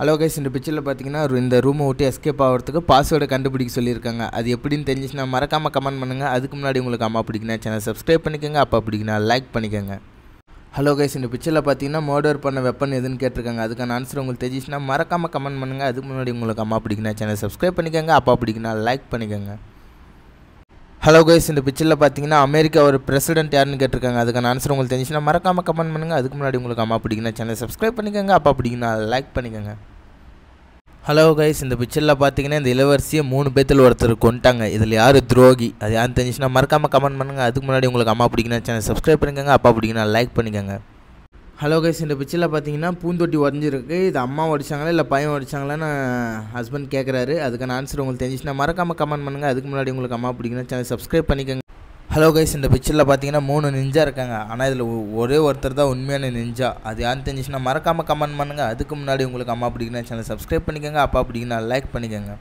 hello guys இந்த பிக்சரில் பார்த்தீங்கன்னா இந்த ரூமை விட்டு எஸ்கேப் ஆகிறதுக்கு பாஸ்வேர்டை கண்டுபிடிக்க சொல்லியிருக்காங்க அது எப்படின்னு தெரிஞ்சிச்சுன்னா மறக்காமல் கமெண்ட் பண்ணுங்கள் அதுக்கு முன்னாடி உங்களுக்கு அம்மா பிடிக்கணும் சேனல் சப்ஸ்கிரைப் பண்ணிக்கோங்க அப்போ பிடிக்கணும் லைக் பண்ணிக்கோங்க ஹலோ கைஸ் இந்த பிக்சரில் பார்த்தீங்கன்னா மோடர் பண்ண வெப்பன் எதுன்னு கேட்டிருக்காங்க அதுக்கான ஆன்சர் உங்களுக்கு தெரிஞ்சிச்சுன்னா மறக்காமல் கமெண்ட் பண்ணுங்கள் அதுக்கு முன்னாடி உங்களுக்கு அம்மா பிடிக்கணும் சேனல் சப்ஸ்கிரைப் பண்ணிக்கோங்க அப்பா பிடிக்கணும் லைக் பண்ணிக்கோங்க ஹலோ கைஸ் இந்த பிக்சரில் பார்த்தீங்கன்னா அமெரிக்கா ஒரு பிரசிடென்ட் யாருன்னு கேட்டிருக்காங்க அதுக்கான ஆன்சர் உங்களுக்கு தெரிஞ்சுன்னா மறக்காமல் கமெண்ட் பண்ணுங்கள் அதுக்கு முன்னாடி உங்களுக்கு அம்மா பிடிக்குன்னா சேனல் சப்ஸ்கிரைப் பண்ணிக்கோங்க அப்பா பிடிக்குன்னா லைக் பண்ணிக்கோங்க ஹலோ கைஸ் இந்த பிக்சரில் பார்த்தீங்கன்னா இந்த இளவரசியை மூணு பேத்தில் ஒருத்தர் கொண்டாங்க இதில் யார் துரோகி அது யாரும் தெரிஞ்சுன்னா மறக்காமல் கமெண்ட் பண்ணுங்கள் அதுக்கு முன்னாடி உங்களுக்கு அம்மா பிடிக்கணும் சேனல் சப்ஸ்கிரைப் பண்ணிக்கோங்க அப்பா பிடிக்கணும் லைக் பண்ணிக்கோங்க ஹலோ கைஸ் இந்த பிக்சரில் பார்த்தீங்கன்னா பூந்தொட்டி உடஞ்சிருக்கு இது அம்மா உடைச்சாங்களா இல்லை பையன் உடைச்சாங்களான்னு ஹஸ்பண்ட் கேட்குறாரு அதுக்கான ஆன்சர் உங்களுக்கு தெரிஞ்சிச்சுன்னா மறக்காமல் கமெண்ட் பண்ணுங்கள் அதுக்கு முன்னாடி உங்களுக்கு அம்மா பிடிக்கணும் சேனல் சப்ஸ்கிரைப் பண்ணிக்கோங்க ஹலோ கைஸ் இந்த பிக்சரில் பார்த்தீங்கன்னா மூணு நெஞ்சா இருக்காங்க ஆனால் இதில் ஒரே ஒருத்தர் தான் உண்மையான நெஞ்சா அது யார் தெரிஞ்சுச்சுன்னா மறக்காமல் கமெண்ட் பண்ணுங்கள் அதுக்கு முன்னாடி உங்களுக்கு அம்மா பிடிக்கணும் சேனல் சப்ஸ்கிரைப் பண்ணிக்கோங்க அப்பா பிடிக்கணும் லைக் பண்ணிக்கோங்க